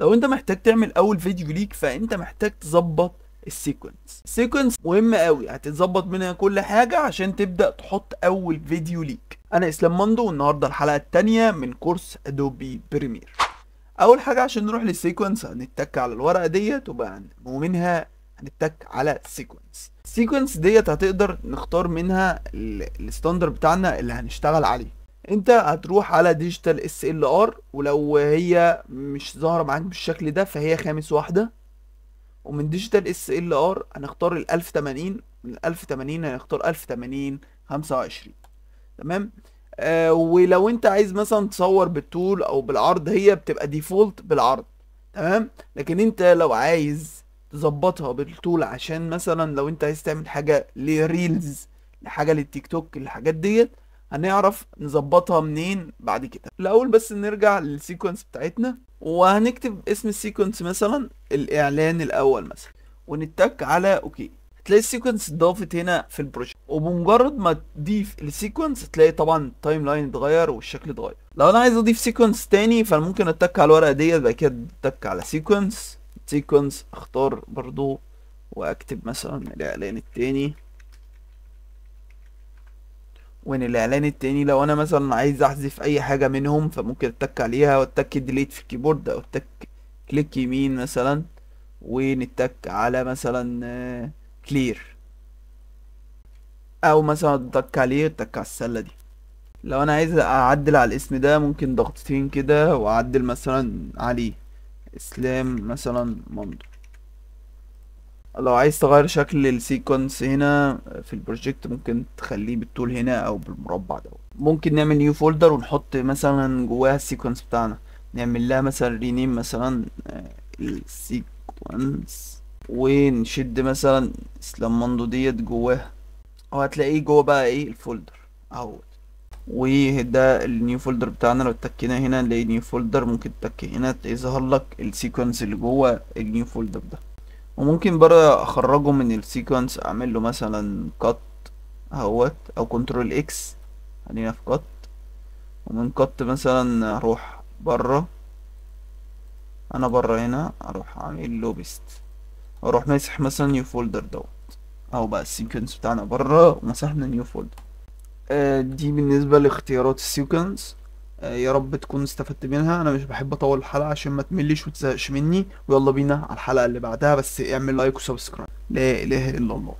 لو انت محتاج تعمل اول فيديو ليك فانت محتاج تظبط السيكونس السيكونس مهم قوي هتتظبط منها كل حاجه عشان تبدا تحط اول فيديو ليك انا اسلام مندو والنهارده الحلقه الثانيه من كورس ادوبي بريمير اول حاجه عشان نروح للسيكونس هنتك على الورقه ديت وبقى ومنها هنتك على السيكونس السيكونس ديت هتقدر نختار منها الستاندر بتاعنا اللي هنشتغل عليه انت هتروح على ديجيتال اس ال ار ولو هي مش ظاهره معاك بالشكل ده فهي خامس واحده ومن ديجيتال اس ال ار هنختار ال 1080 من 1080 هنختار 1080 25 تمام آه ولو انت عايز مثلا تصور بالطول او بالعرض هي بتبقى ديفولت بالعرض تمام لكن انت لو عايز تظبطها بالطول عشان مثلا لو انت عايز تعمل حاجه لريلز لحاجه للتيك توك الحاجات ديت هنعرف نظبطها منين بعد كده الاول بس نرجع للسيكونس بتاعتنا وهنكتب اسم السيكونس مثلا الاعلان الاول مثلا ونتك على اوكي هتلاقي السيكونس اتضافت هنا في البروجكت وبمجرد ما تضيف السيكونس هتلاقي طبعا التايم لاين اتغير والشكل اتغير لو انا عايز اضيف سيكونس تاني فممكن اتك على الورقه ديت بعد كده اتك على سيكونس سيكونس اختار برضو واكتب مثلا الاعلان التاني وان الاعلان التاني لو انا مثلا عايز احذف اي حاجه منهم فممكن اتك عليها واتك ديليت في الكيبورد او اتك كليك يمين مثلا ونتك على مثلا كلير آه، او مثلا اتك عليه اتك على السله دي لو انا عايز اعدل على الاسم ده ممكن ضغطتين كده واعدل مثلا عليه اسلام مثلا منظر لو عايز تغير شكل السيكونس هنا في البروجكت ممكن تخليه بالطول هنا او بالمربع ده ممكن نعمل نيو فولدر ونحط مثلا جواها السيكونس بتاعنا نعمل لها مثلا رينيم مثلا آه، السيكونس ونشد مثلا اسلامندو ديت جواها وهتلاقيه جوه بقى ايه الفولدر اهو وده النيو فولدر بتاعنا لو اتكينا هنا نلاقي نيو فولدر ممكن تتك هنا تظهر لك السيكونس اللي جوه النيو فولدر ده وممكن بره اخرجه من السيكونس اعمل له مثلا كات اهوت او كنترول اكس خلينا في كات ومن كات مثلا اروح بره انا بره هنا اروح اعمل له بيست واروح ماسح مثلا نيو فولدر دوت اهو بقى السيكونس بتاعنا بره ومسحنا نيو فولدر آه، دي بالنسبه لاختيارات السيكونس آه، يا رب تكون استفدت منها انا مش بحب اطول الحلقه عشان ما تملش وتزهقش مني ويلا بينا على الحلقه اللي بعدها بس اعمل لايك وسبسكرايب لا اله الا الله